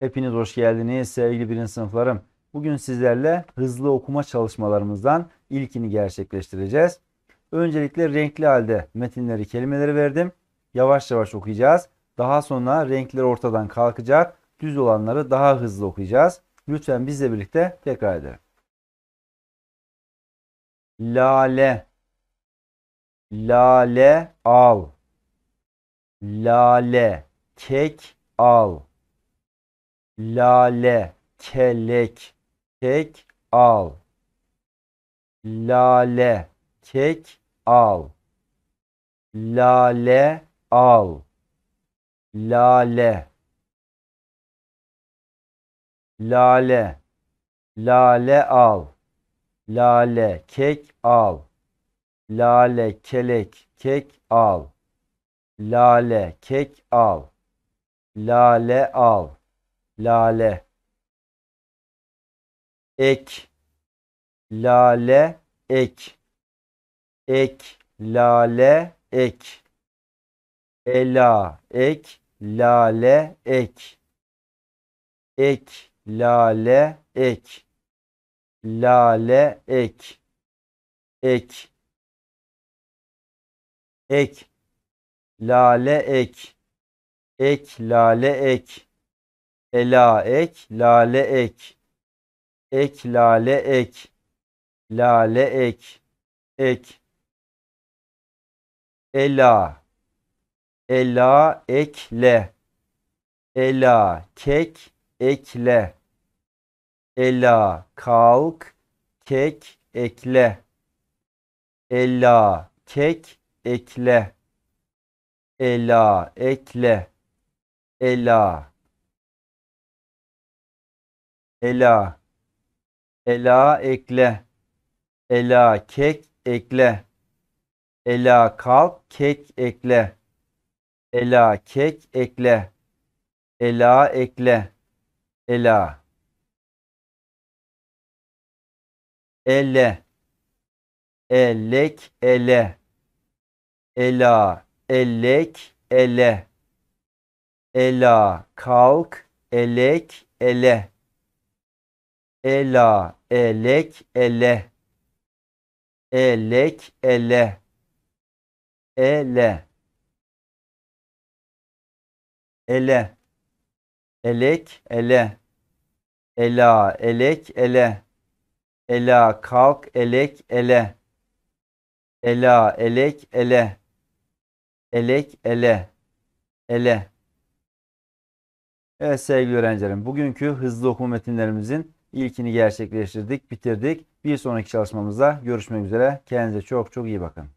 Hepiniz hoş geldiniz sevgili birinci sınıflarım. Bugün sizlerle hızlı okuma çalışmalarımızdan ilkini gerçekleştireceğiz. Öncelikle renkli halde metinleri, kelimeleri verdim. Yavaş yavaş okuyacağız. Daha sonra renkler ortadan kalkacak. Düz olanları daha hızlı okuyacağız. Lütfen bizle birlikte tekrar edelim. Lale Lale al Lale kek al lale, kelek, kek al. Lale, kek al. Lale al. Lale. Lale. Lale al. Lale kek al. Lale kelek kek al. Lale kek al. Lale al lale ek lale ek ek lale ek ela ek lale ek ek lale ek lale ek ek ek lale ek ek lale ek Ela ek, lale ek. Ek lale ek. Lale ek. Ek. Ela. Ela ekle. Ela kek ekle. Ela kalk kek ekle. Ela kek ekle. Ela ekle. Ela Ela. Ela ekle. Ela kek ekle. Ela kalk kek ekle. Ela kek ekle. Ela ekle. Ela. Ele. Elek ele. Ela Elek ele. Ela kalk elek ele. Ela, elek, ele. Elek, ele. Ele. Ele. Elek, ele. Ela, elek, ele. Ela, kalk, elek, ele. Ela, elek, ele. Elek, ele. Ele. Evet sevgili öğrencilerim, bugünkü hızlı okuma metinlerimizin İlkini gerçekleştirdik, bitirdik. Bir sonraki çalışmamızda görüşmek üzere. Kendinize çok çok iyi bakın.